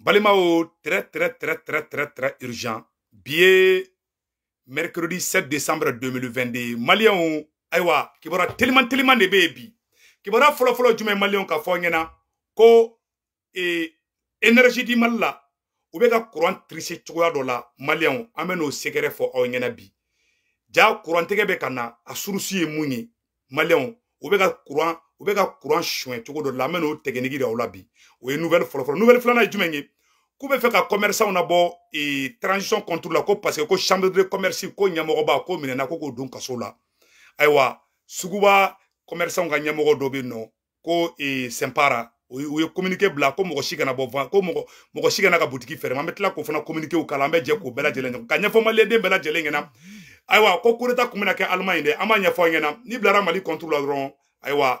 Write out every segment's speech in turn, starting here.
Balimao, très, très, très, très, très, très urgent. Bien, mercredi 7 décembre 2020. Malion, Aywa, qui aura tellement, tellement de bébés. Qui aura follow, follow, du même Maliens, qu'a ko, et, énergie di malla. la u bɛ ka kuran tirise cogoya dɔ bi Dia courant bɛ kana, a surusi ye Malion, u u bɛ ka kuran suɲɛ cogo dɔ la an bɛ n'o tɛginiki yira aw la bi o ye nouvelle fɔlɔfɔlɔ nouvelle filanan ye jumɛn ye k'u bɛ fɛ ka commerçants labɔ eh, transition contre la ko parce que ko chambre de commerce ko ɲɛmɔgɔba ko minɛna ko k'o don kaso la ayiwa suguba commerçants ka ɲɛmɔgɔ dɔ bɛ yen nɔ ko eh, sempara u ye communiqué bila ko mɔgɔ si kana bɔ ko mɔgɔ mɔgɔ si kana ka butigi fɛrɛ an bɛ tila k'o fana communiquéw k'a la an bɛ jɛ k'o bɛɛ lajɛlen ɲɛfɔ ka ɲɛfɔ maliyɛnden bɛɛ lajɛlen ɲɛna ayiwa ko coup d'état kun bɛna kɛ Allemagne dɛ an b'a ɲɛfɔ aw ɲɛna n'i bilara Mali contre la dɔrɔn ayiwa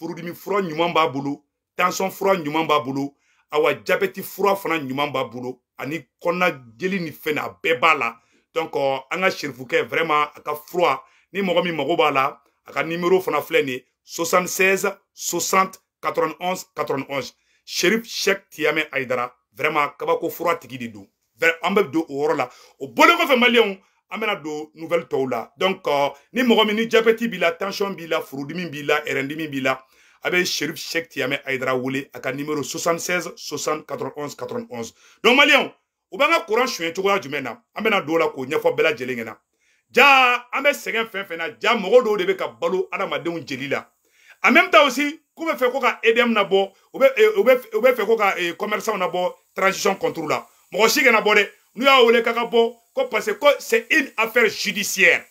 furudimi fura ɲuman b'a bolo tansɔn fura ɲuman b'a bolo awa jabɛti fura fana ɲuman b'a bolo ani kɔnɔna jeli ni fɛn na a bɛɛ b'a la donc euh, an ka serifukɛ vraiment a ka fura ni mɔgɔ min mago b'a la a ka numéro fana filɛ nin ye 76 60 91 91 serif chek tiyame ayidara vraiment kabako fura tigi de don an bɛɛ bɛ don o yɔrɔ la o bɔlen kɔfɛ maliyɛnw an bɛna nouvelle tɔw la donc euh, ni mɔgɔ min ni jabɛti b'i la tension b'i la furudimi b'i la ɛrɛndimi b'i la a bɛ sherif shek tiyame ayidara wele a numéro 76 60 91 91 donc malion ou b'an ka kuran suɲɛ cogoya jumɛn na an la k'o ɲɛfɔ bɛɛ lajɛlen ja an bɛ sɛgɛn fɛn na ja mɔgɔ do de ka balo adamadenw jeli jelila en même temps aussi k'u bɛ fɛ ko ka edm nabɔ u bɛ eh, u bɛ u ko ka eh, commerçants nabɔ transition contre Moi aussi si na bɔ dɛ n'u y'a wolé k'a ka parce que c'est une affaire judiciaire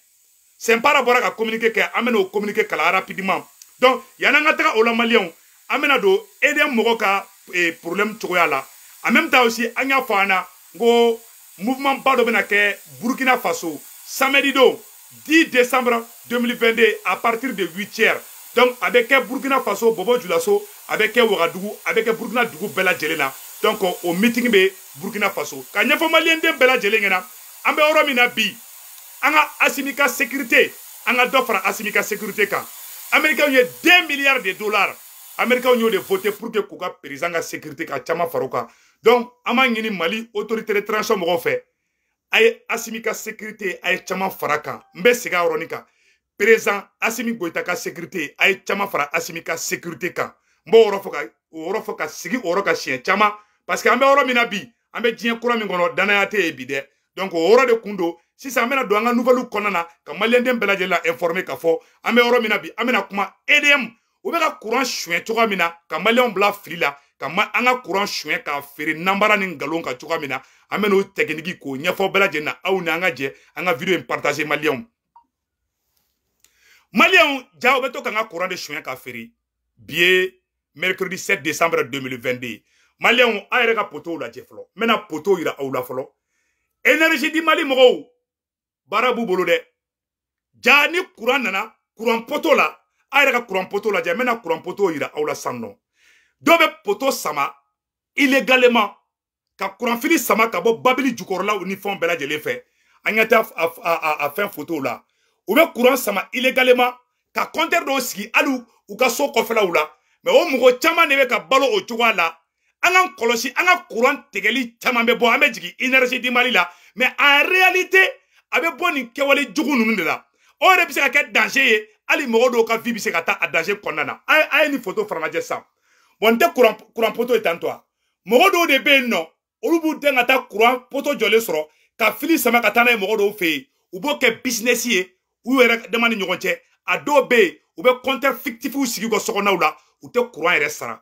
un pas qui à communiquer qu'elle amène au communiqué rapidement donc y y a un la au an bɛna don edm et ka a problème de là en même temps aussi il y a un mouvement de dɔ burkina faso samedi 10 décembre 2022 à partir de 8 h donc avec burkina faso Bobo julaso avec Ouagadougou avec burkina dugu Bella Djelena. donc au meeting de burkina faso quand a Malien de Bella Djelena, an bɛ yɔrɔ min na bi an ka asimi ka sécurité an ka dɔ fara asimi ka sécurité kan américain ye 2 milliards de dollars américain y'o de voté pour que k'u ka président ka sécurité ka caman fara o kan donc an b'a ɲini mali autorité de transition mɔgɔw fɛ a ye asimi ka sécurité a ye caman fara kan n bɛ segin a yɔrɔnin kan président asimi goyita ka sécurité a ye caman fara asimi ka sécurité kan n b'o yɔrɔ fɔ ka o yɔrɔ fɔ ka sigi o yɔrɔ ka siɲɛ caman parce que an bɛ yɔrɔ min na bi an bɛ diɲɛ kura min kɔnɔ danaya tɛ yen bi dɛ donc o yɔrɔ de kun don sisan an bɛna don an ka nouvelle kɔnɔna na ka maliyɛnden bɛɛ lajɛlen la informer k'a fɔ an bɛ yɔrɔ min na bi an bɛna kuma edm u bɛ ka kuran suɲɛ cogoya min na ka maliyɛnw bila fili la ka ma an ka kuran suɲɛ k'a feere nanbara ni nkalon kan cogoya min na an bɛna o tɛkiniki k'o ɲɛfɔ bɛɛ lajɛlen na aw ni an ka jɛ an ka video in partage maliyɛnw maliyɛnw ja u bɛ to k'an ka kuran de suɲɛ k'a feere bi ye mercredi 7 décembre 2022 maliyɛnw an yɛrɛ ka potow lajɛ fɔlɔ n bɛna potow yira aw la fɔlɔ énergie di mali mɔgɔw baara b'u bolo dɛ ja ni kuran nana kuran poto la a yɛrɛ ka kuran poto lajɛ n bɛna kuran poto yira aw la sisan nɔ dɔw bɛ poto sama illégalement ka kuranfili sama ka bɔ babili jukɔrɔlaw ni fɛnw bɛɛ lajɛlen fɛ an ɲɛ tɛ a fɛn fotow la u bɛ kuran sama illégalement ka kɔntɛri dɔw sigi hali u ka so kɔfɛlaw la mɛ o mɔgɔ caman de bɛ ka balo o cogoya la an k'an kɔlɔsi an ka kuran tigɛli caman bɛ bɔ an bɛ jigin inɛrɛsi di mali la mɛ en réalité a bɛ bɔ nin kɛwale jugu ninnu de la o yɛrɛ bɛ se ka kɛ danger ye hali mɔgɔ dɔw ka vie bɛ se ka taa a danger kɔnɔna na a ye a ye nin photo fana lajɛ sisan bon n tɛ kuran kuran poto ye tan to a mɔgɔ dɔw de bɛ yen nɔ olu b'u dɛn ka taa kuran poto jɔlen sɔrɔ ka fili sama ka taa n'a ye mɔgɔ dɔw fɛ yen u b'o kɛ business ye u yɛrɛ dama ni ɲɔgɔn cɛ a dɔw bɛ yen u bɛ compteur fictifs sigi u ka sokɔnɔnaw la u tɛ kuran yɛrɛ sara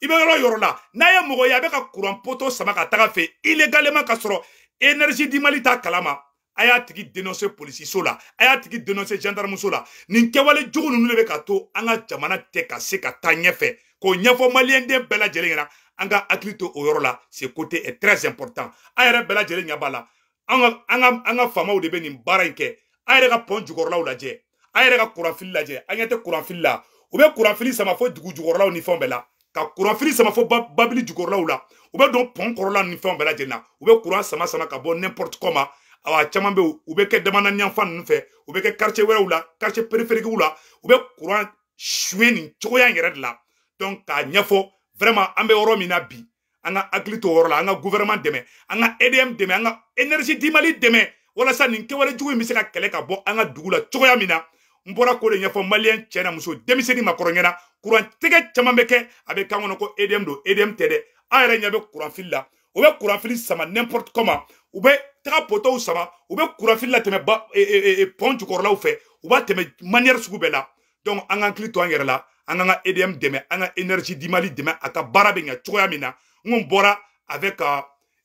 i bɛ yɔrɔ yɔrɔ la n'a ye mɔgɔ ye a bɛ ka kuran poto sama ka taga fɛ illégalement ka sɔrɔ énergie di mali t'a kalama a y'a tigi dénoncer polisiso la a y'a tigi dénoncer gendarmeso la nin kɛwale jugu ninnu de bɛ ka to an ka jamana tɛ ka se ka taa ɲɛfɛ k'o ɲɛfɔ maliyɛnden bɛɛ lajɛlen ɲɛna an ka hakili to o yɔrɔ la ce côté est très important an yɛrɛ bɛɛ lajɛlen ɲɛ b'a la an ka an ka an ka faamaw de bɛ nin baara in kɛ an yɛrɛ ka pɔn jukɔrɔlaw lajɛ an yɛrɛ ka kuranfili lajɛ an ɲɛ tɛ kuranfili la u bɛ kuranfili sama fo dugu jukɔrɔlaw ni fɛnw bɛɛ la ka kuran fili sama fo babili jukɔrɔlaw la u bɛ don pɔn kɔrɔla ni fɛnw bɛɛ lajɛlen na u bɛ kuran sama sama ka bɔ n'importe quoi ma awa caman bɛ yen u bɛ kɛ damandaniyanfan ninnu fɛ u bɛ kɛ quartier wɛrɛw la quartier périphériques la u bɛ kuran suɲɛ nin cogoya in yɛrɛ de la donc k'a ɲɛfɔ vraiment an bɛ yɔrɔ min na bi an ka hakili to o yɔrɔ la an ka gouvernement dɛmɛ an ka EDM dɛmɛ an ka énergie di Mali dɛmɛ walasa nin kɛwale jugu in bɛ se ka kɛlɛ ka bɔ an ka dugu la cogoya min na n bɔra k'o de ɲɛfɔ maliyɛn cɛ na muso denmisɛnnin makɔrɔ ɲɛna kurantɛgɛ caman bɛ kɛ a bɛ kan kɔnɔ ko edm don edm tɛ dɛ an yɛrɛ ɲɛ bɛ kuranfili la u bɛ kuranfili sama n'importe comment u bɛ taga potow sama u bɛ kuranfili latɛmɛ ba e, e, e, pɔn jukɔrɔlaw fɛ u b'a tɛmɛ manière sugu bɛɛ la donc an ka hakili to an yɛrɛ la an ka edm dɛmɛ an ka énergie dimali dɛmɛ a ka baara bɛ ɲɛ cogoya min na n kun bɔra avec ka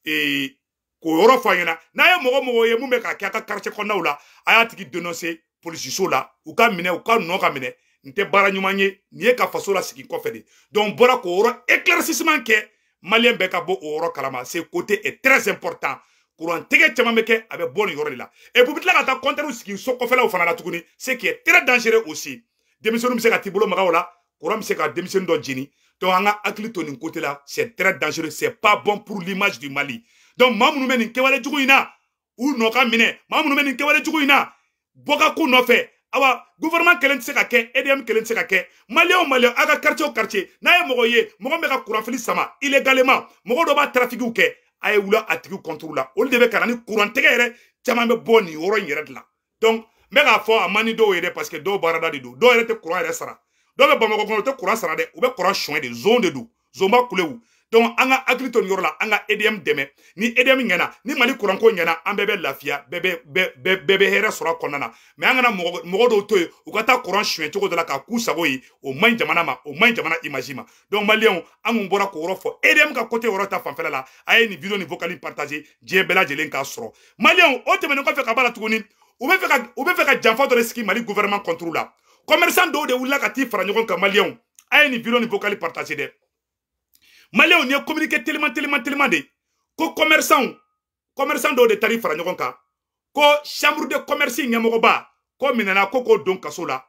euh, k'o yɔrɔ fɔ an ɲɛna n'a ye mɔgɔ mɔgɔ ye mun bɛ k'a kɛ a ka quartier kɔnɔnaw la a y'a tigi dénoncer polisiso la u ka minɛ u ka nɔ ka minɛ n tɛ baara ɲuman ye nin ye ka faso lasigi kɔfɛ de donc n bɔra éclaircissement que Malien bɛɛ ka bɔ o yɔrɔ kalama ce côté est très important kurantigɛ caman bɛ kɛ a bɛ bɔ Et pour mettre la et puis u bɛ tila ka taa kɔntɛriw sigi so la tuguni ce qui est très dangereux aussi denmisɛnninw bɛ se ka t'i bolo maga o la kuran bɛ se ka denmisɛnnin dɔ jeni donc an ka hakili to côté là, c'est très dangereux c'est pas bon pour l'image du Mali donc maa nous bɛ nin kɛwale jugu in na u nɔ ka minɛ maa minnu bɛ nin kɛwale na bɔkakun nɔfɛ awa gouvernement kelen tɛ se ka kɛ edm kelen tɛ se ka kɛ maliyɛn o maliyɛn aw ka quartier o quartier n'a ye mɔgɔ ye mɔgɔ min bɛ ka kuranfili sama illégalement mɔgɔ dɔ b'a trafikiw kɛ a ye wuli a tigiw contre la olu de bɛ ka na ni kurantɛgɛ yɛrɛ caman bɛ bɔ nin yɔrɔ in yɛrɛ de la donc n bɛ k'a fɔ a man di dɔw ye dɛ parce que dɔw baarada de don dɔw yɛrɛ tɛ kuran yɛrɛ sara dɔw bɛ bamakɔ kɔnɔ u tɛ kuran sara dɛ u bɛ kuran sonyɛ de zon de don zonba kulew donc an ka hakili to nin yɔrɔ la an ka edm dɛmɛ ni edm ɲɛna ni mali kuranko ɲɛna an bɛɛ bɛ lafiya bɛɛ bɛ hɛrɛ sɔrɔ a kɔnɔna na mɛ an kana mɔgɔ dɔw to yen u ka taa kuran suɲɛ cogo dɔ la k'a k'u sago ye o man ɲi jamana ma o man ɲi jamana image ma donc maliyɛnw an kun bɔra k'o yɔrɔ fɔ edm ka côté yɔrɔ ta fanfɛla la a ye nin video nin vocal partage diɲɛ bɛɛ lajɛlen k'a sɔrɔ maliyɛnw o tɛmɛnen kɔfɛ ka b'a la tuguni u bɛ fɛ ka u bɛ fɛ ka janfa dɔ de sigi mali gouvernement contre la commerçant dɔw de wulila ka t'i fara ɲɔgɔn kan maliyɛnw a ye nin video nin vocal partage dɛ maliyɛnw ni ye communiqué teliman teliman teliman de ko commerçant commerçant dɔw de taar'i fara ɲɔgɔn kan ko chambre de commerce ɲɛmɔgɔba ko minɛna ko k'o don kaso la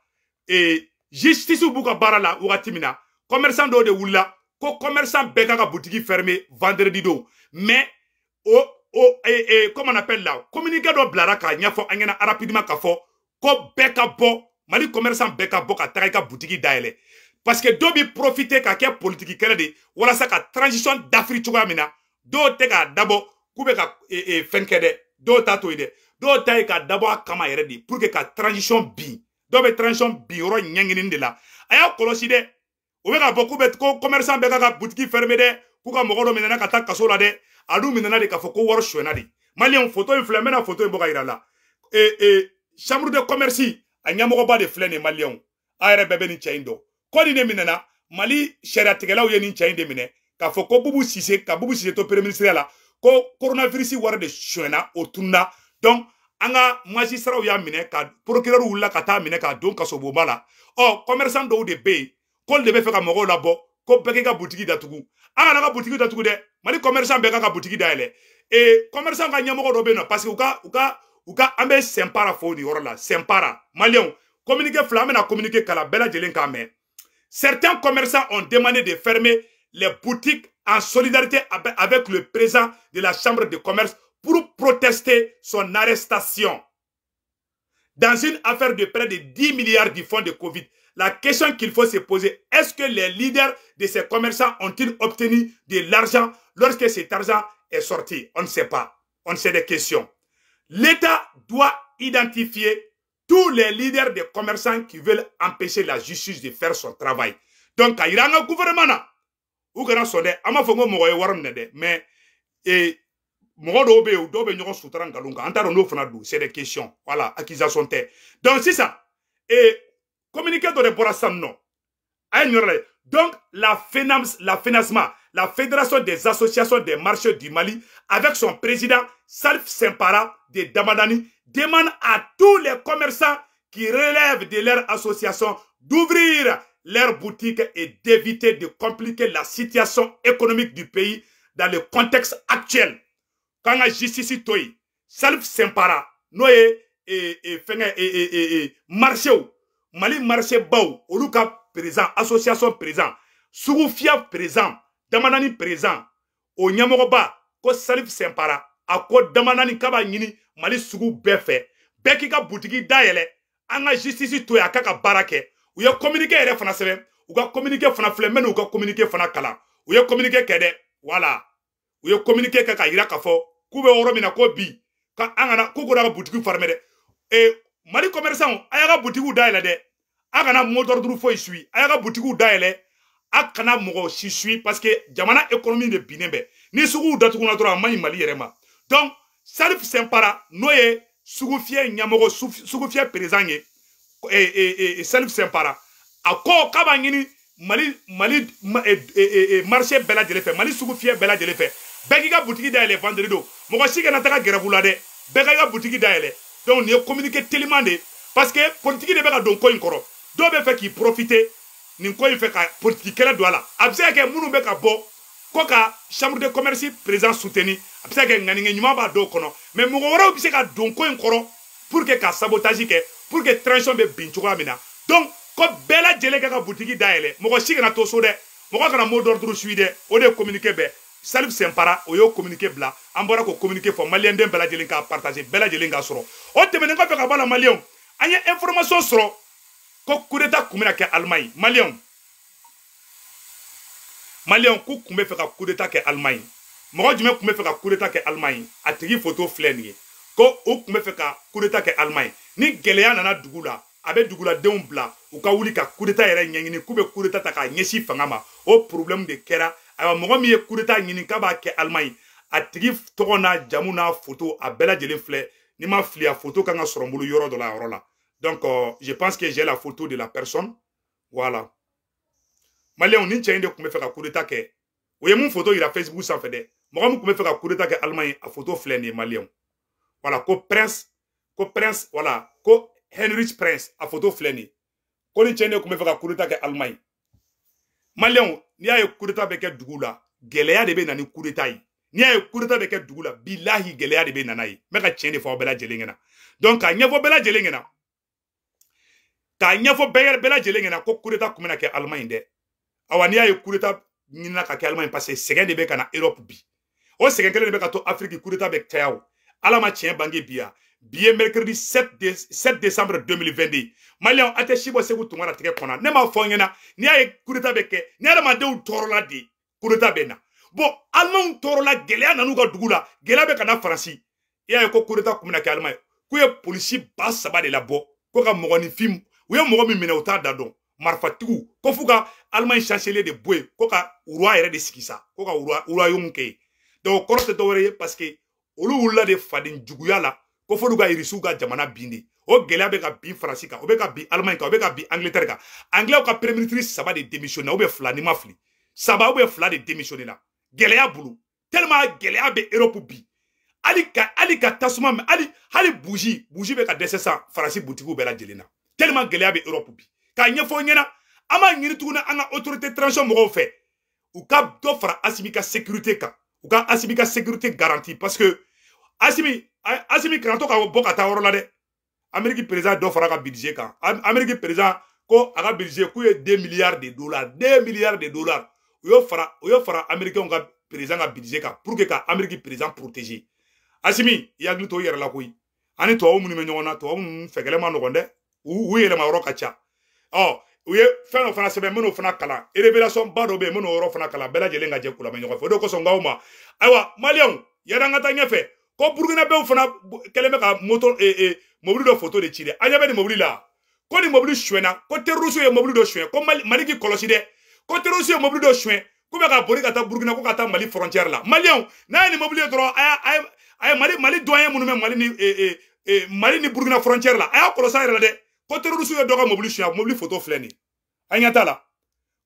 ee justice b'u ka baara la wagati min na commerçant dɔw de wulila ko commerçant bɛɛ ka ka butigi fermer vendredi don mais o o ee ee comme on appelle la communiqué dɔ bilara k'a ɲɛfɔ an ɲɛna rapidement k'a fɔ ko bɛɛ ka bɔ mali commerçant bɛɛ ka bɔ ka taga i ka butigi dayɛlɛ parce que dɔw bɛ profiter ka kɛ politiki kɛlɛ de walasa ka transition dafiri cogoya min na dɔw tɛ k'a dabɔ k'u bɛ ka e, e, fɛn kɛ dɛ dɔw t'a to yen dɛ dɔw ta ye k'a dabɔ a kama yɛrɛ de pour que ka transition bin dɔw bɛ transition bin yɔrɔ ɲɛɲini de la a y'a kɔlɔsi dɛ o bɛ k'a fɔ k'u bɛ ko commerçant bɛɛ ka ka butiki fermer dɛ k'u ka mɔgɔ dɔ minɛna ka taa kaso la dɛ a dun minɛna de k'a fɔ ko wari sonyɛna de maliyɛn foto in filɛ n bɛna foto in bɔ ka yira la ee ee chambre de commerce a ɲɛmɔgɔba de filɛ nin ye maliyɛnw a yɛrɛ bɛɛ bɛ nin cɛ in dɔn kɔdi de minɛna mali sariyatigɛlaw ye nin cɛ in de minɛ k'a fɔ ko bubu sise ka bubu sise to pereministiriya la ko koronavirisi wari de sonyɛna o tununa donc an ka magistraw y'a minɛ ka procureur wulila ka taa minɛ k'a don kasobonba la ɔ commerçant dɔw de be yen k'olu de bɛ fɛ ka mɔgɔw labɔ ko bɛɛ k'i ka butigi datugu an kana ka butigi datugu dɛ mali commerçant bɛɛ ka ka butigi dayɛlɛ ee commerçant ka ɲɛmɔgɔ dɔ be yen nɔ parce que u ka u ka u ka an bɛ sɛnpara fɔ o de yɔrɔ la sɛnpara maliyɛnw communiqué fila an bɛna communiqué kala bɛɛ lajɛlen k'a mɛn Certains commerçants ont demandé de fermer les boutiques en solidarité avec le président de la Chambre de commerce pour protester son arrestation. Dans une affaire de près de 10 milliards du fonds de Covid, la question qu'il faut se poser, est-ce que les leaders de ces commerçants ont-ils obtenu de l'argent lorsque cet argent est sorti On ne sait pas. On sait des questions. L'État doit identifier tous les leaders des commerçants qui veulent empêcher la justice de faire son travail. Donc, il y a un gouvernement. Ou grand sonde, dé, ama fongo mo ye waram nede, mais et mo do be ou do be nyon soutran galunga, fana dou, c'est des questions. Voilà, accusation Donc c'est ça. Et communiqué de bora sam non. Donc, la la FENASMA, la Fédération des associations des marchés du Mali, avec son président Salf Sempara de Damadani, demande à tous les commerçants qui relèvent de leur association d'ouvrir leurs boutiques et d'éviter de compliquer la situation économique du pays dans le contexte actuel. Quand la justice Salf Sempara, noé et, et, et, marché, Mali marché bau, présent association présent sugufiya présent damanani présent o ɲɛmɔgɔba ko salif sɛnpara a ko damanani ka b'a ɲini mali sugu bɛɛ fɛ bɛɛ k'i ka butigi dayɛlɛ an ka jisitisi to yen a ka ka baara kɛ u ye communiqué yɛrɛ fana sɛbɛn u ka communiqué fana filɛ n bɛ n'u ka communiqué fana kalan u ye communiqué kɛ dɛ wala u ye communiqué kɛ k'a yira k'a fɔ k'u bɛ yɔrɔ min na ko bi ka an kana k'u ko n'a ka butigi farimɛ dɛ ee mali commerçant a y'a ka butigiw dayɛlɛ dɛ a kana motɔri duuru foyi sui a y'a ka butigiw dayɛlɛ a kana mɔgɔ si sui paseke jamana ekonomi de binnen bɛ ni suguw datuguna dɔrɔn a man ɲi mali yɛrɛ ma donc salif sɛnpara n'o ye sugufiyɛ ɲɛmɔgɔ sugufiyɛ perezan ye eh, eh, eh, salif sɛnpara a ko k'a b'a ɲini mali mali ma, eh, eh, eh, marché bɛɛ lajɛlen fɛ mali sugufiyɛ bɛɛ lajɛlen fɛ bɛɛ k'i ka butigi dayɛlɛ vendredi don mɔgɔ si kana taga gɛrɛbu la dɛ bɛɛ ka i ka butigi dayɛlɛ donc nin ye communiqué teliman de parce que politiki de bɛ ka don ko in kɔrɔ dɔw bɛ fɛ k'i profite nin ko in fɛ ka politikɛla don a la a bɛ se ka kɛ minnu bɛ ka bɔ ko ka chambre de commerce président soutenu a bɛ se ka kɛ ŋaniŋɛ ɲuman b'a dɔw kɔnɔ mɛ mɔgɔ wɛrɛw bɛ se ka don ko in kɔrɔ pour que ka sabotage kɛ pour que transition bɛ bin cogoya min na donc ko bɛɛ lajɛlen ka ka butigi dayɛlɛ mɔgɔ si kana to so dɛ mɔgɔ kana mot d'ordre suit dɛ o de ye communiqué bɛɛ salif senpara o y'o communiqué bila an bɔra k'o communiqué fɔ maliyɛnden bɛɛ lajɛlen k'a partage bɛɛ lajɛlen k'a sɔrɔ o tɛmɛnen kɔfɛ ka bɔ a la maliyɛnw an ye information sɔrɔ ko kudeta kun bɛna kɛ alimaɲi maliyɛnw maliyɛnw k'u kun bɛ fɛ ka kudeta kɛ alimaɲi mɔgɔ jumɛn kun bɛ fɛ ka kudeta kɛ alimaɲi a tigi foto filɛ nin ye ko u kun bɛ fɛ ka kudeta kɛ alimaɲi ni gɛlɛya nana dugu la a bɛ duguladenw bila u ka wuli ka kudeta yɛrɛ ɲɛɲini k'u bɛ kudeta ta k'a ɲɛsin fanga ma o porobilɛmu de kɛra ayiwa mɔgɔ min ye kudeta ɲini k'a b'a kɛ alimaɲi a tigi tɔgɔ n'a jamu n'a foto a bɛɛ lajɛlen filɛ n'i ma fili a foto kan ka sɔrɔ n bolo yɔrɔ dɔ la a yɔrɔ la Donc, euh, je pense que j'ai la photo de la personne. Voilà. Malien, ni tchène de faire un coup d'état que. mon photo, il a Facebook sans fait de. Moi, mon faire un coup d'état que Allemagne, a photo flène Malien. Voilà, co prince, co prince, voilà, co Heinrich Prince, a photo flène. Ko ni tchène de faire un coup d'état que Allemagne. Malien, ni a un coup d'état avec Dougoula. Gélea de ben, ni coup d'état. n'i y'a ye kudeta bɛ bilahi gɛlɛya de bɛ nana ye n bɛ ka donc a ɲɛfɔ bela jelingena. k'a ɲɛfɔ bɛɛ bɛɛ lajɛlen ɲɛna ko kureta kun bɛna kɛ alimaɲi dɛ awa n'i y'a ye kureta ɲinina ka kɛ alimaɲi paseke sɛgɛn de bɛ ka na erɔpu bi o sɛgɛn kelen de bɛ ka to afiriki kureta bɛ caya o ala ma tiɲɛ bange bi ya bi ye mercredi 7 de 7 décembre 2022 maliyɛnw a tɛ si bɔ segu tunga latigɛ kɔnɔ ne m'a fɔ aw ɲɛna n'i y'a ye kureta bɛ kɛ ni adamadenw tɔɔrɔla de kureta bɛ na bon alimaw tɔɔrɔla gɛlɛya nan'u ka dugu la gɛlɛya bɛ ka na faransi i y'a ye ko kureta kun bɛna kɛ alimaɲi k'u ye polisi ba saba de labɔ ko ka mɔgɔninfin u ye mɔgɔ min minɛ u t'a da dɔn marifatigiw ko f'u ka alimaɲi chancelier de bɔ yen ko ka roi yɛrɛ de sigi sa ko ka royaume kɛ yen donc o kɔrɔ tɛ dɔwɛrɛ ye paseke olu wulila de faden juguya la ko f'olu ka irisiw ka jamana bin de o gɛlɛya bɛ ka bin faransi kan o bɛ ka bin alimaɲi kan o bɛ ka bin angleterre kan angilɛw ka premier ministre saba de démissionne na ou bien fila ni ma fili saba ou bien fila de démissionne na gɛlɛya bolo tellement gɛlɛya bɛ europe bi hali ka hali ka tasuma hali hali buji buji bɛ ka dɛsɛ san faransi butigiw bɛɛ lajɛlen na tellement gɛlɛya bɛ europe bi k'a ɲɛfɔ ɲɛna an b'a ɲini tuguni an ka autorité transition mɔgɔw fɛ u ka dɔ fara asimi ka sécurité kan u ka asimi ka sécurité garanti parce que asimi asimi kana to ka bɔ ka taa yɔrɔ la dɛ amérique président dɔ fara a ka budget kan amérique président ko a ka budget k'u ye deux milliards de dollars deux milliards de dollars u y'o fara u y'o fara américain ka président ka budget kan pour que ka amérique président protéger asimi i hakili to i yɛrɛ la koyi ani tubabu minnu bɛ ɲɔgɔn na tubabu ninnu fɛgɛlɛ ma nɔgɔn dɛ u yɛlɛma yɔrɔ ka ca ɔ u ye fɛn dɔ fana sɛbɛn minnu fana kalan e révélation ba dɔ bɛ yen minnu yɔrɔ fana kalan bɛɛ lajɛlen ka jɛ k'u lamɛn ɲɔgɔn fɛ o de kosɔn n k'aw ma ayiwa maliyɛnw yanni an ka taa ɲɛfɛ ko burukinabew fana kɛlen bɛ ka moto ee ee mobili dɔ foto de ci dɛ an ɲɛ bɛ nin mobili la ko nin mobili suɲɛna ko terroriste ye mobili dɔ suɲɛ ko mali mali k'i kɔlɔsi dɛ ko terroriste ye mobili dɔ suɲɛ k'u bɛ ka boli ka taa burukina ko ka taa mali frontière la maliyɛnw n'a ye nin mobili ye dɔrɔn a y'a a ye a ye mali mali dɔn ye minnu bɛ mali ni ee ee mali ni burukina frontière la a y'a kɔlɔsi a yɛrɛ e la dɛ ko terorisiw ye dɔ ka mobile suɲɛ mobili foto filɛ nin an ɲɛ t'a la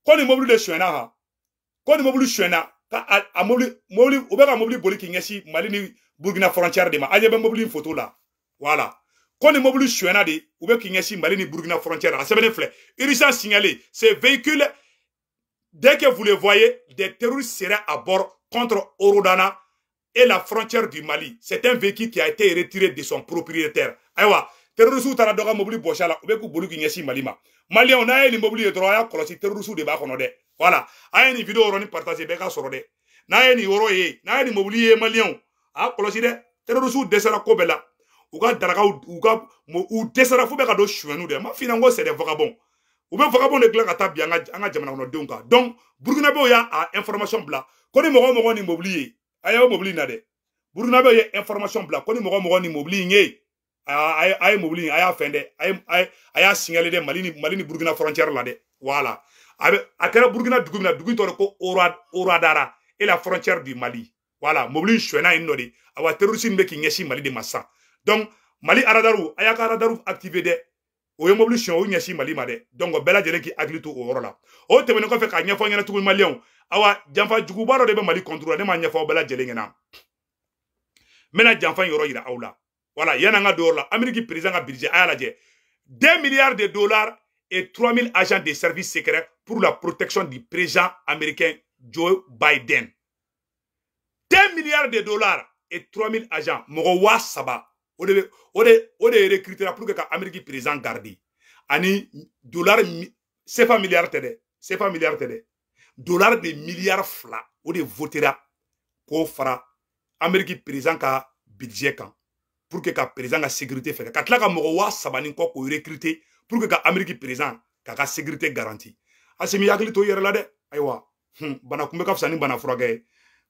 ko nin mobili de chien là quand nin mobili suɲɛna ka mobile, mobile, mobili u mobile, ka mobili boli k'i ɲɛsin mali ni burukina frontière de ma an ɲɛ mobile mobili in foto voilà quand nin mobili suɲɛna de u bɛ k'i ɲɛsin mali ni burukina frontière a sɛbɛnnen filɛ urgence signalé ces véhicules dès que vous les voyez des terroristes seraient à bord contre Orodana et la frontière du Mali c'est un véhicule qui a été retiré de son propriétaire ayiwa terorisiw taara dɔ ka mobili bɔsi la u bɛ k'u boli k'i ɲɛsin mali ma maliyɛnw n'a ye nin mobili ye dɔrɔn a y'a kɔlɔsi terorisiw de b'a kɔnɔ dɛ wala a ye nin video yɔrɔ ni partage bɛɛ ka sɔrɔ dɛ n'a ye nin yɔrɔ ye n'a ye nin mobili ye maliyɛnw a y'a kɔlɔsi dɛ terorisiw dɛsɛra ko bɛɛ la u ka darakaw u ka u dɛsɛra fo bɛɛ ka don suɲɛniw dɛ ma fina ko sɛdɛ vagabond u bɛ vagabond de dilan ka taa bi an ka an ka jamana kɔnɔdenw kan donc burukinabew y'a information bila ko ni mɔgɔ o mɔgɔ nin mobili ye a y'o mobili in na dɛ burukinabew ye information bila ko ni mɔgɔ o mɔgɔ nin mobili in ye a ye mobili a y'a fɛn dɛ a y'a signalé dɛ mali ni mali ni burukina frontière la dɛ voilà a bɛ a kɛra burukina dugu min na dugu in tɔgɔ ko oradara et la frontière du mali voilà mobili in suɲɛna yen nɔ de awa terroriste in bɛ k'i ɲɛsin mali de ma sisan donc mali aradaru a y'a ka aradaru activé dɛ o ye mobili suɲɛ o ɲɛsin mali ma dɛ donc bɛɛ lajɛlen k'i hakili to o yɔrɔ la o tɛmɛnen kɔfɛ k'a ɲɛfɔ ɲɛna tuguni maliyɛnw awa janfa juguba dɔ de bɛ mali contre la ne m'a ɲɛfɔ aw bɛɛ lajɛlen ɲɛna n bɛna janfa in yɔrɔ yira aw la Voilà, il y en a un là. Amérique président a budget, 2 milliards de dollars et 3 000 agents des services secrets pour la protection du président américain Joe Biden. 2 milliards de dollars et 3 000 agents. ça Saba. On les recrutera pour que l'Amérique président garde. Ani, dollars, c'est pas milliards de dollars. C'est pas milliards de Dollars de milliards fla. On les votera. pour fera. Amérique président ka budget quand pour que le président la sécurité fɛ ka tila ka mɔgɔ waa saba ni recruter pour que ka amérique président k'a ka sécurité garantie asimi ah, hakili to i yɛrɛ la dɛ ayiwa hmm, bana kunbɛ ka fisa bana furakɛ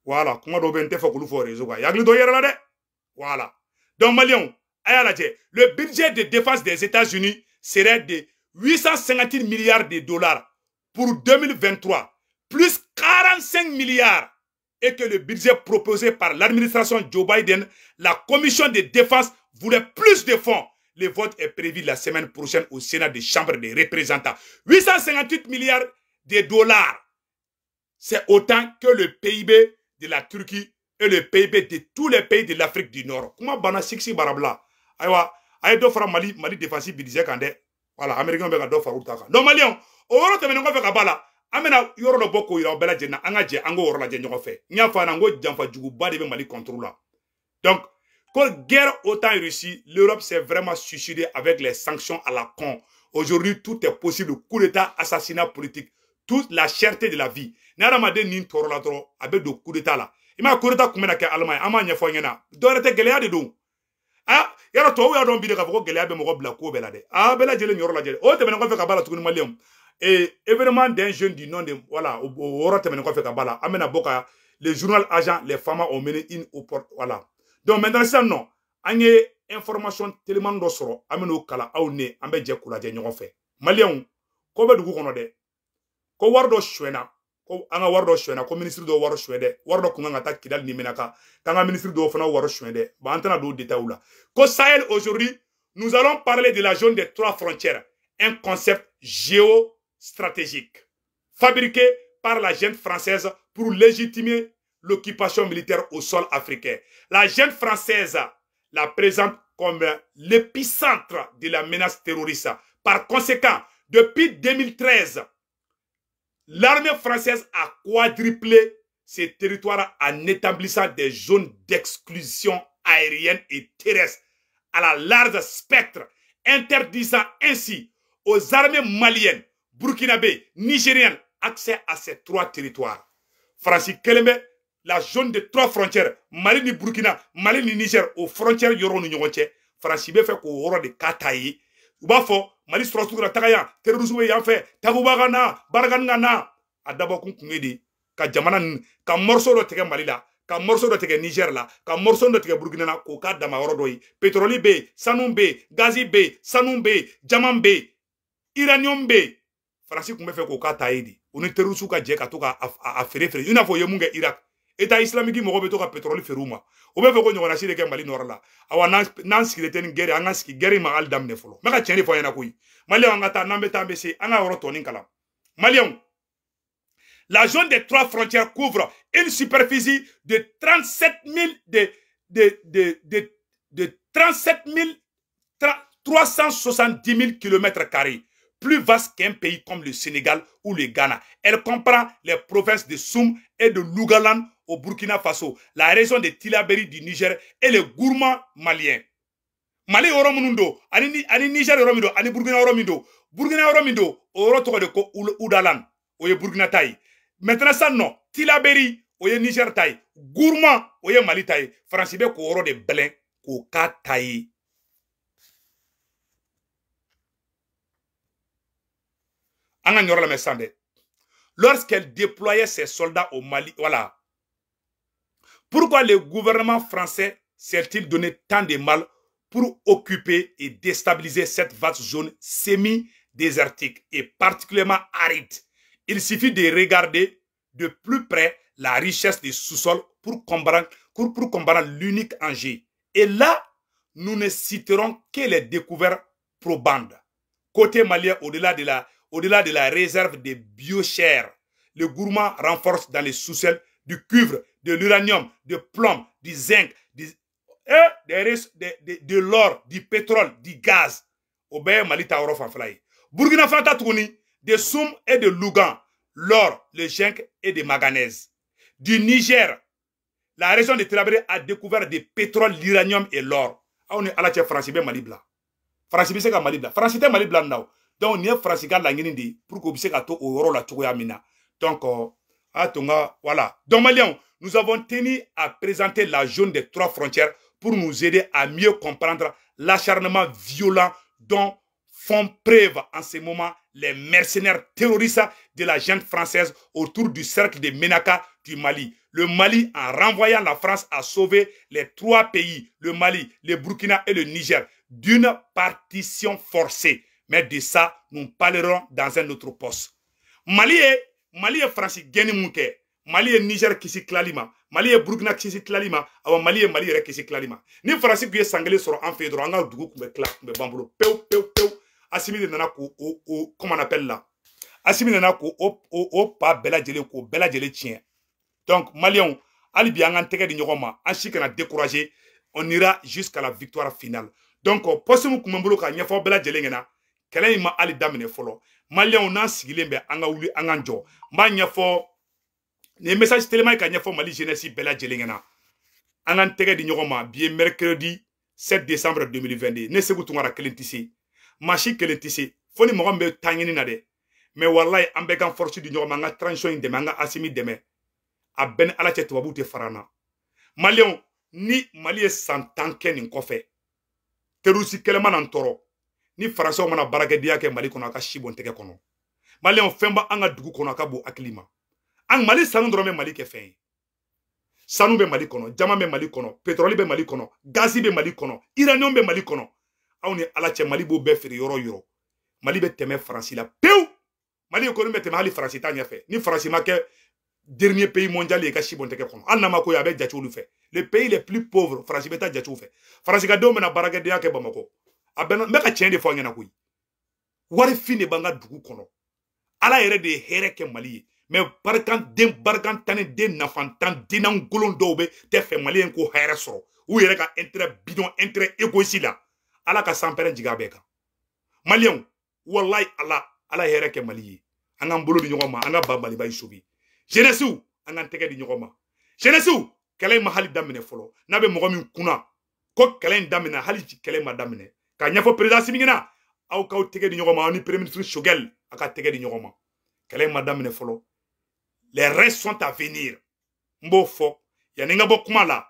Voilà. wala kuma dɔw bɛ n tɛ fɛ k'olu fɔ réseau kan to la donc Malion, a y'a le budget de défense des états-unis serait de 850 milliards de dollars pour 2023 plus 45 milliards et que le budget proposé par l'administration Joe Biden, la commission de défense voulait plus de fonds. Le vote est prévu la semaine prochaine au Sénat des chambres des représentants. 858 milliards de dollars. C'est autant que le PIB de la Turquie et le PIB de tous les pays de l'Afrique du Nord. Comment bana barabla? Mali, Mali défensif Voilà, Amena, yoro yɔrɔ dɔ bɔ k'o yira aw bɛɛ lajɛlen na an ka jɛ an k'o yɔrɔ lajɛ ɲɔgɔn fɛ n y'a fɔ a ɲɛna n de bɛ mali kɔntoro donc quand guerre autant russie l'europe s'est vraiment suicidée avec les sanctions à la con aujourd'hui tout est possible coup d'état assassinat politique toute la cherté de la vie ni adamaden nin torola dro, a bɛ coup d'état là. i m'a coup d'état kun bɛna allemagne an b'a ɲɛfɔ aw ɲɛna dɔwɛrɛ de don ah yɔrɔ to y'a dɔn bi de k'a fɔ ko gɛlɛya be mɔgɔ bila ko bɛɛ la dɛ ah bɛɛ lajɛlen yɔrɔ lajɛ o tɛmɛnen kɔfɛ ka bala la tuguni et événement d'un jeune du nom de... Voilà, au Hora Temenekofeka Bala, Amena Boka, les journal agents, les femmes ont mené une au port. Voilà. Donc maintenant, ça non. An information tellement dɔ sɔrɔ an ben'o kala aw ne an bɛ jɛ k'u lajɛ ɲɔgɔn fɛ. ko bɛ dugu Ko wari dɔ Ko an ka Ko ministre dɔw wari suɲɛ dɛ. Wari dɔ kun ni Minaka. K'an ministre dɔw fana wari suɲɛ dɛ. Bon an tɛna Ko Sahel aujourd'hui, nous allons parler de la zone des trois frontières. Un concept géo stratégique fabriquée par la jeune française pour légitimer l'occupation militaire au sol africain. La jeune française la présente comme l'épicentre de la menace terroriste. Par conséquent, depuis 2013, l'armée française a quadruplé ses territoires en établissant des zones d'exclusion aérienne et terrestre à la large spectre, interdisant ainsi aux armées maliennes burkinabé nigérien accès à ces trois territoires Francis kelen la zone de trois frontières mali ni burkina mali ni niger aux frontières de ni Francis Francis fait de Katayi. Ubafo, malice mali Strasbourg, la taga yan terrorisme bɛ yan na Kadjamanan, de ka morceau niger ka morceau burkina na k'o dama gazi Bay, Sanumbe, B, Djaman Bay. faransi tun bɛ fɛ k'o ka ta ye de u ni terisiw ka jɛ ka to ka a feere feere i n'a fɔ u ye mun kɛ irak eta islamiki mɔgɔ bɛ to ka petroli feere u ma u bɛ fɛ ko ɲɔgɔnna si de kɛ mali nɔrɔ la awa n'an sigilen tɛ ni gɛrɛ an ka sigi gɛrɛ in ma hali daminɛ fɔlɔ n bɛ ka tiɲɛ de fɔ an ɲɛna koyi maliyɛnw an ka taa n'an bɛ taa an bɛ se an ka yɔrɔ tɔni kalan maliyɛnw la zone des trois frontières couvre une superficie de 37 000 de de de de de 37 000 370 000 kilomètres carrés plus vaste qu'un pays comme le Sénégal ou le Ghana. Elle comprend les provinces de Soum et de Lugaland au Burkina Faso, la région de Tilaberi du Niger et le gourmand Malien, Mali au minnu ani Niger Oromundo, min ani Burkina yɔrɔ Burkina au de ko Oudalan, o Burkina Taï. maintenant ça non, Tilaberi o Niger Taï, Gourmand, Gourma o ye Mali de Blin, k'o Tay. lorsqu'elle déployait ses soldats au Mali voilà pourquoi le gouvernement français s'est-il donné tant de mal pour occuper et déstabiliser cette vaste zone semi-désertique et particulièrement aride il suffit de regarder de plus près la richesse des sous sols pour combattre pour l'unique enjeu. Et là, nous ne citerons que les découvertes probantes. Côté malien, au-delà de la au-delà de la réserve de biochères. Le gourmand renforce dans les sous-sols du cuivre, de l'uranium, de plomb, du zinc, de, de, l'or, du pétrole, du gaz. Au Mali Taoro Fanflaï. Burkina Fanta Touni, des Soum et de Lougan, l'or, le zinc et de maganèse. Du Niger, la région de Télabéré a découvert des pétroles, l'uranium et l'or. Ah, on est à la tchèque Mali c'est Francis Mali Bla. Francis Mali Bla, de pour qu'on puisse donc euh, voilà nous avons tenu à présenter la zone des trois frontières pour nous aider à mieux comprendre l'acharnement violent dont font preuve en ce moment les mercenaires terroristes de la jeune française autour du cercle de Ménaka du Mali. Le Mali, en renvoyant la France, a sauver les trois pays, le Mali, le Burkina et le Niger, d'une partition forcée. Mais de ça, nous parlerons dans un autre poste. Mali est Mali est Faransi Mali est Niger qui tilali Mali est Burkina qui tilali avant Mali et Mali qui kisi tilali ni Faransi qui est seront en fait de On a dɔrɔn an ka dugu peu peu Peu, tun bɛ de k'o o o comment on appelle là Assimilé nanako, k'o o o o pa bɛɛ lajɛlen k'o donc Mali on en an k'an tɛgɛ en ɲɔgɔn ma on ira jusqu'à la victoire finale donc poste min tun bɛ n bolo k'a un bɛɛ lajɛlen kɛlɛ in ma hali daminɛ fɔlɔ maliyɛnw n'an sigilen bɛ an ka wuli an ka jɔ n b'a ɲɛfɔ nin ye message telima ye ka ɲɛfɔ mali jeunesse bɛɛ lajɛlen ɲɛna an ka n tɛgɛ di ɲɔgɔn ma bi ye mercredi 7 décembre 2022 ne segu tunkara kelen tɛ se maa si kelen tɛ se fo ni mɔgɔ min bɛ taa ɲini na dɛ mais walayi an bɛɛ kan force di ɲɔgɔn ma an ka transition in dɛmɛ an ka asimi dɛmɛ a bɛɛ ni ala cɛ tubabuw tɛ fara an na maliyɛnw ni mali ye san tan kɛ nin kɔfɛ terroriste kɛlɛ ma na n tɔɔrɔ ni faransaw mana baarakɛdenya kɛ mali kɔnɔ a ka si bɔ n tɛgɛ kɔnɔ maliyɛnw fɛn ba an ka dugu kɔnɔ a ka bon hakili ma an mali sanu dɔrɔn bɛ mali kɛ fɛn ye sanu bɛ mali kɔnɔ jama bɛ mali kɔnɔ petrɔli bɛ mali kɔnɔ gazi bɛ mali kɔnɔ iraniyɛnw bɛ mali kɔnɔ aw ni ala cɛ mali b'o bɛɛ feere yɔrɔ o yɔrɔ mali bɛ tɛmɛ faransi la pewu mali ekonomi bɛ tɛmɛ hali faransi ta ɲɛfɛ ni faransi ma kɛ dernier pays mondial ye ka si bɔn tɛgɛ kɔnɔ hali n'a ma ko ye a bɛ jate olu fɛ le pays les plus pauvres faransi bɛ taa jate u fɛ faransi ka denw bɛna baarakɛdenya kɛ bamakɔ a bɛnna n bɛ ka tiɲɛ de fɔ a ɲɛna koyi warifin de b'an ka dugu kɔnɔ ala yɛrɛ de ye hɛrɛ kɛ mali ye mɛ barikan den barikan tan ni den nafan tan dennan golon dɔw bɛ tɛ fɛ mali ye ko hɛrɛ sɔrɔ u yɛrɛ ka intérêt bidon intérêt égoïste la ala ka sanpɛrɛ jigin a bɛɛ kan maliyɛnw walayi ala ala ye hɛrɛ kɛ mali ye an k'an bolo di ɲɔgɔn ma an ka ban maliba ye sobi jeunesse an k'an tɛgɛ di ɲɔgɔn ma jeunesse kɛlɛ in ma hali daminɛ fɔlɔ n'a bɛ mɔgɔ min kunna ko kɛlɛ in daminɛ hali kɛlɛ in ma daminɛ ka ɲɛfɔ perezan simi ɲɛna aw k'aw tɛgɛ di ɲɔgɔn ma aw ni premier ministre sogɛl a ka tɛgɛ di ɲɔgɔn ma kɛlɛ ma daminɛ fɔlɔ les rêves sont à venir n b'o fɔ yanni n ka bɔ kuma la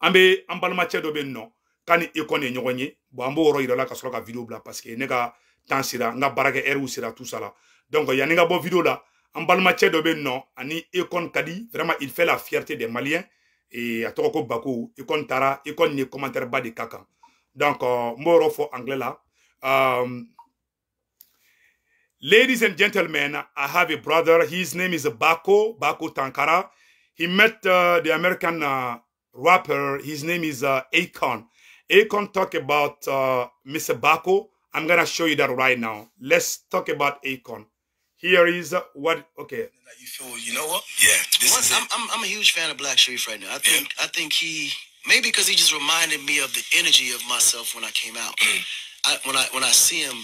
an bɛ an balimacɛ dɔ bɛ yen nɔ k'a ni ekɔni ye ɲɔgɔn ye bon an b'o yɔrɔ yira la ka sɔrɔ ka video bila parce que ne ka temps sera n ka baarakɛ ɛriw er sera tout ça la donc yanni n ka bɔ video la an balimacɛ dɔ bɛ yen nɔ ani ekɔni ka di vraiment il fait la fierté des maliens et a tɔgɔ ko bako ekɔni taara ekɔni ye commentaire ba de ka kan Donc, euh, moro Um, ladies and gentlemen, I have a brother. His name is Bako, Bako Tankara. He met uh, the American uh, rapper. His name is uh, Akon. Akon talk about uh, Mr. Bako. I'm going to show you that right now. Let's talk about Akon here is what okay you feel you know what yeah once I'm, I'm, I'm a huge fan of black sharif right now i think yeah. i think he Maybe because he just reminded me of the energy of myself when I came out. Mm. I, when I when I see him,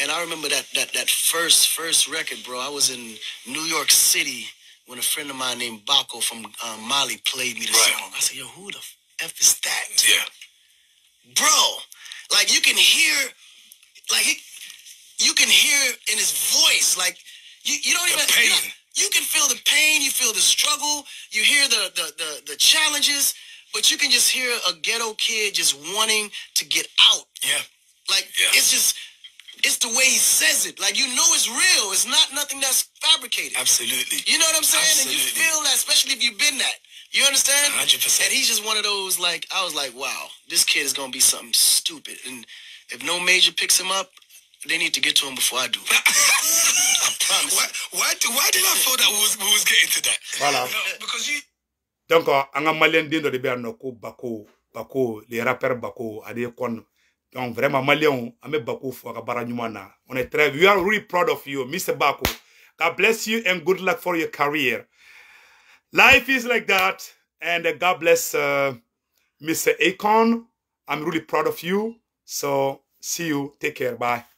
and I remember that that that first first record, bro. I was in New York City when a friend of mine named Baco from uh, um, Mali played me the right. song. I said, "Yo, who the f is that?" Yeah, bro. Like you can hear, like he, you can hear in his voice, like you, you don't the even. Pain. You, you can feel the pain. You feel the struggle. You hear the the, the, the challenges but you can just hear a ghetto kid just wanting to get out. Yeah. Like yeah. it's just it's the way he says it. Like you know it's real. It's not nothing that's fabricated. Absolutely. You know what I'm saying? Absolutely. And you feel that, especially if you've been that. You understand? 100%. And he's just one of those like I was like, wow, this kid is gonna be something stupid. And if no major picks him up, they need to get to him before I do. I promise. Why, why, why did I thought that we was, we was getting to that? Voilà. No, because you donc an ka maliyɛn den dɔ de bɛ bako bako le rappeur bako ale donc vraiment maliyɛnw ame bako fo a ka on est très we are really proud of you mr bako god bless you and good luck for your career life is like that and god bless uh, mr akon i'm really proud of you so see you take care bye